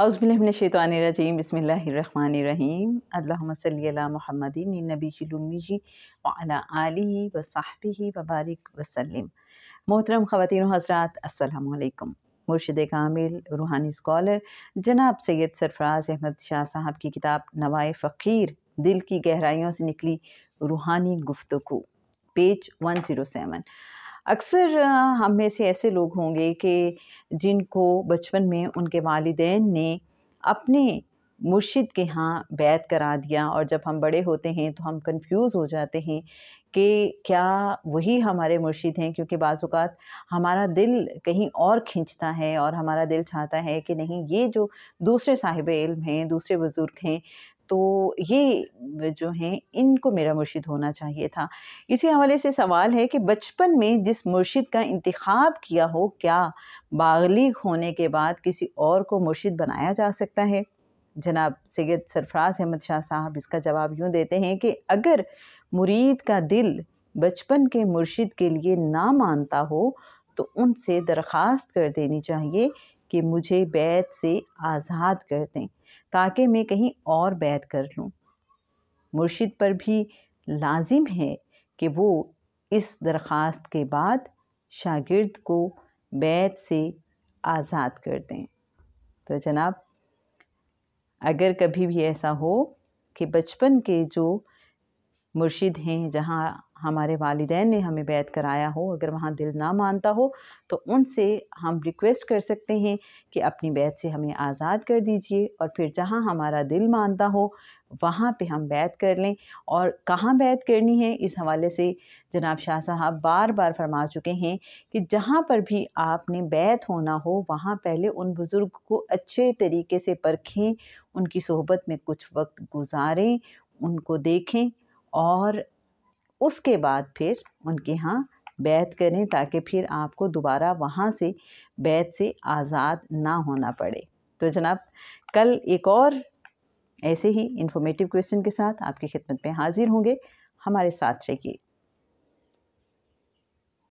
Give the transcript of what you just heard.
अज़बिलमिनशैतवानरजीम बसमीम अल्ला महमदी नबी जुलूमी वाली वाला व साहबी वबारक वसलम मोहतरम ख़वान हजरात असलकम मुर्शद कामिल रूहानी स्कॉलर जनाब सैद सरफराज अहमद शाह साहब की किताब नवाए फ़कीर दिल की गहराइयों से निकली रूहानी गुफ्तु पेज वन ज़ीरो सेवन अक्सर हम में से ऐसे लोग होंगे कि जिनको बचपन में उनके वालदेन ने अपने मुर्शिद के यहाँ बैत करा दिया और जब हम बड़े होते हैं तो हम कंफ्यूज हो जाते हैं कि क्या वही हमारे मुर्शिद हैं क्योंकि बाज़ात हमारा दिल कहीं और खींचता है और हमारा दिल चाहता है कि नहीं ये जो दूसरे साहिब इल्म हैं दूसरे बुज़ुर्ग हैं तो ये जो हैं इनको मेरा मुर्शिद होना चाहिए था इसी हवाले से सवाल है कि बचपन में जिस मुर्शिद का इंतखब किया हो क्या बागलीग होने के बाद किसी और को मुर्शिद बनाया जा सकता है जनाब सैद सरफराज अहमद शाह साहब इसका जवाब यूँ देते हैं कि अगर मुरीद का दिल बचपन के मुर्शिद के लिए ना मानता हो तो उनसे दरख्वास्त कर देनी चाहिए कि मुझे बैत से आज़ाद कर दें ताकि मैं कहीं और बैत कर लूँ मुर्शिद पर भी लाजिम है कि वो इस दरख्वास्त के बाद शागिर्द को बैत से आज़ाद कर दें तो जनाब अगर कभी भी ऐसा हो कि बचपन के जो मुर्शिद हैं जहाँ हमारे वालदेन ने हमें बैत कराया हो अगर वहाँ दिल ना मानता हो तो उनसे हम रिक्वेस्ट कर सकते हैं कि अपनी बैत से हमें आज़ाद कर दीजिए और फिर जहाँ हमारा दिल मानता हो वहाँ पे हम बैत कर लें और कहाँ बैत करनी है इस हवाले से जनाब शाह साहब बार बार फरमा चुके हैं कि जहाँ पर भी आपने बैत होना हो वहाँ पहले उन बुज़ुर्ग को अच्छे तरीके से परखें उनकी सोहबत में कुछ वक्त गुजारें उनको देखें और उसके बाद फिर उनके यहाँ बैत करें ताकि फिर आपको दोबारा वहाँ से बैत से आज़ाद ना होना पड़े तो जनाब कल एक और ऐसे ही इन्फॉर्मेटिव क्वेश्चन के साथ आपकी खिदमत में हाजिर होंगे हमारे साथ रहिए